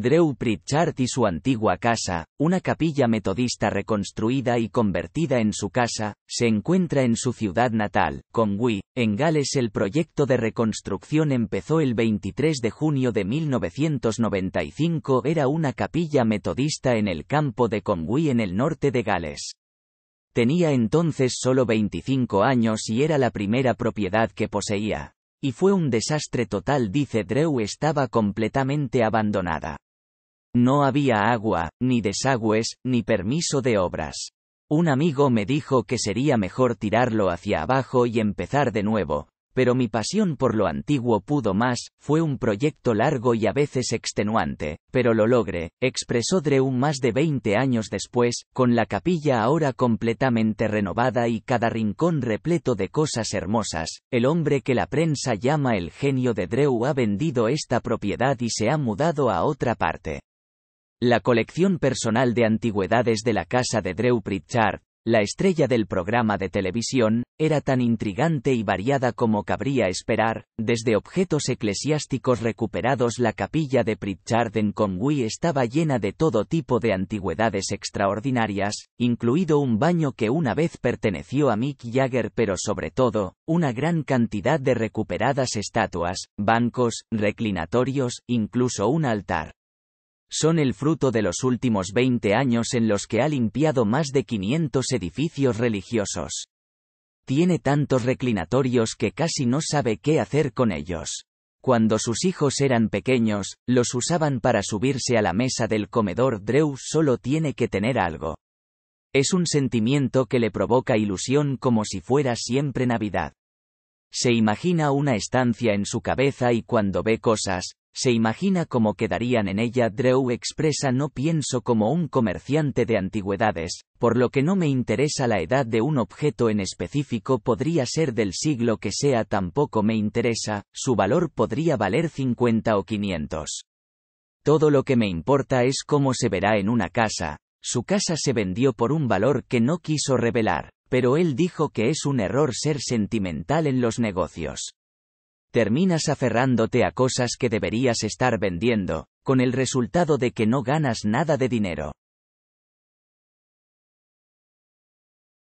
Drew Pritchard y su antigua casa, una capilla metodista reconstruida y convertida en su casa, se encuentra en su ciudad natal, Conwy, en Gales. El proyecto de reconstrucción empezó el 23 de junio de 1995. Era una capilla metodista en el campo de Conwy en el norte de Gales. Tenía entonces solo 25 años y era la primera propiedad que poseía. Y fue un desastre total, dice Drew, estaba completamente abandonada. No había agua, ni desagües, ni permiso de obras. Un amigo me dijo que sería mejor tirarlo hacia abajo y empezar de nuevo, pero mi pasión por lo antiguo pudo más, fue un proyecto largo y a veces extenuante, pero lo logré, expresó Drew más de 20 años después, con la capilla ahora completamente renovada y cada rincón repleto de cosas hermosas, el hombre que la prensa llama el genio de Drew ha vendido esta propiedad y se ha mudado a otra parte. La colección personal de antigüedades de la casa de Drew Pritchard, la estrella del programa de televisión, era tan intrigante y variada como cabría esperar, desde objetos eclesiásticos recuperados la capilla de Pritchard en Conwy estaba llena de todo tipo de antigüedades extraordinarias, incluido un baño que una vez perteneció a Mick Jagger pero sobre todo, una gran cantidad de recuperadas estatuas, bancos, reclinatorios, incluso un altar son el fruto de los últimos 20 años en los que ha limpiado más de 500 edificios religiosos. Tiene tantos reclinatorios que casi no sabe qué hacer con ellos. Cuando sus hijos eran pequeños, los usaban para subirse a la mesa del comedor. Drew solo tiene que tener algo. Es un sentimiento que le provoca ilusión como si fuera siempre Navidad. Se imagina una estancia en su cabeza y cuando ve cosas, se imagina cómo quedarían en ella. Drew expresa no pienso como un comerciante de antigüedades, por lo que no me interesa la edad de un objeto en específico podría ser del siglo que sea tampoco me interesa, su valor podría valer 50 o 500. Todo lo que me importa es cómo se verá en una casa. Su casa se vendió por un valor que no quiso revelar, pero él dijo que es un error ser sentimental en los negocios terminas aferrándote a cosas que deberías estar vendiendo, con el resultado de que no ganas nada de dinero.